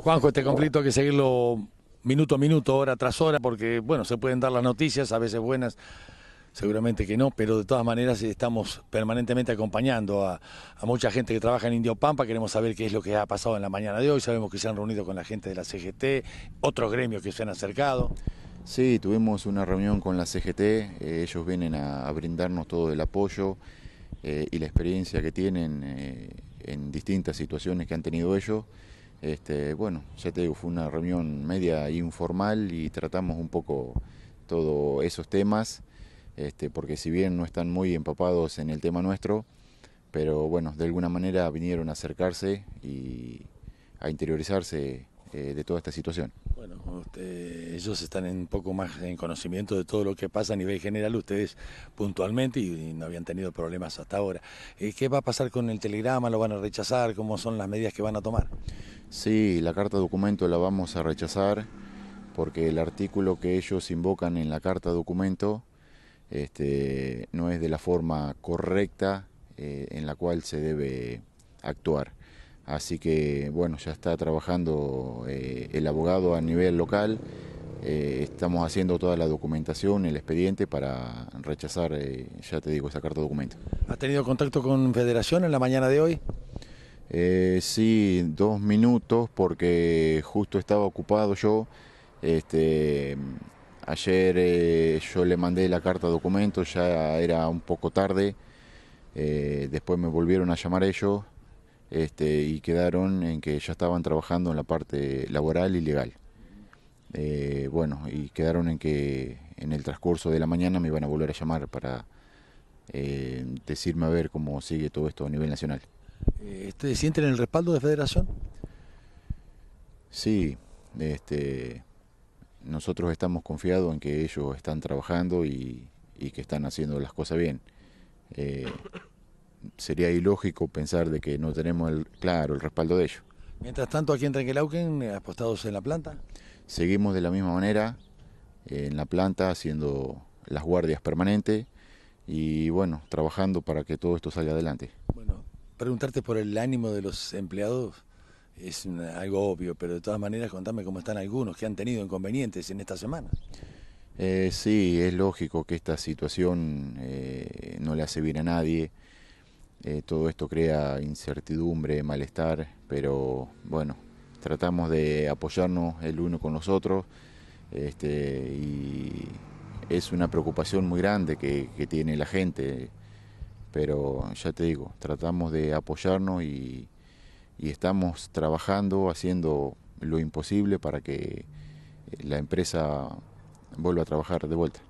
Juanjo, este conflicto hay que seguirlo minuto a minuto, hora tras hora, porque bueno, se pueden dar las noticias, a veces buenas, seguramente que no, pero de todas maneras estamos permanentemente acompañando a, mucha gente que trabaja en Indio Pampa, queremos saber qué es lo que ha pasado en la mañana de hoy, sabemos que se han reunido con la gente de la CGT, otros gremios que se han acercado. Sí, tuvimos una reunión con la CGT, eh, ellos vienen a, brindarnos todo el apoyo eh, y la experiencia que tienen eh, en distintas situaciones que han tenido ellos. Este, bueno, ya te digo, fue una reunión media informal y tratamos un poco todos esos temas, este, porque si bien no están muy empapados en el tema nuestro, pero bueno, de alguna manera vinieron a acercarse y a interiorizarse eh, de toda esta situación. Bueno, este, ellos están un poco más en conocimiento de todo lo que pasa a nivel general, ustedes puntualmente, y, no habían tenido problemas hasta ahora. Eh, ¿Qué va a pasar con el telegrama? ¿Lo van a rechazar? ¿Cómo son las medidas que van a tomar? Sí, la carta documento la vamos a rechazar porque el artículo que ellos invocan en la carta documento este, no es de la forma correcta eh, en la cual se debe actuar. Así que bueno, ya está trabajando eh, el abogado a nivel local. Eh, estamos haciendo toda la documentación, el expediente para rechazar, ya te digo, esa carta documento. ¿Ha tenido contacto con Federación en la mañana de hoy? Eh, sí, dos minutos porque justo estaba ocupado yo. Este, ayer eh, yo le mandé la carta de documento, ya era un poco tarde. Eh, después me volvieron a llamar ellos este, y quedaron en que ya estaban trabajando en la parte laboral y legal. bueno, y quedaron en que en el transcurso de la mañana me iban a volver a llamar para decirme a ver cómo sigue todo esto a nivel nacional. ¿Ustedes sienten el respaldo de Federación? Sí, este, nosotros estamos confiados en que ellos están trabajando y, que están haciendo las cosas bien. Eh, sería ilógico pensar de que no tenemos el, claro el respaldo de ellos. Mientras tanto, aquí en Trenquelauquen, apostados en la planta. Seguimos de la misma manera en la planta, haciendo las guardias permanentes y bueno, trabajando para que todo esto salga adelante. Preguntarte por el ánimo de los empleados es algo obvio, pero de todas maneras contame cómo están algunos que han tenido inconvenientes en esta semana. Eh, sí, es lógico que esta situación eh, no le hace bien a nadie. Eh, todo esto crea incertidumbre, malestar, pero bueno, tratamos de apoyarnos el uno con los otros. Este, y es una preocupación muy grande que tiene la gente pero ya te digo, tratamos de apoyarnos y, estamos trabajando, haciendo lo imposible para que eh, la empresa vuelva a trabajar de vuelta.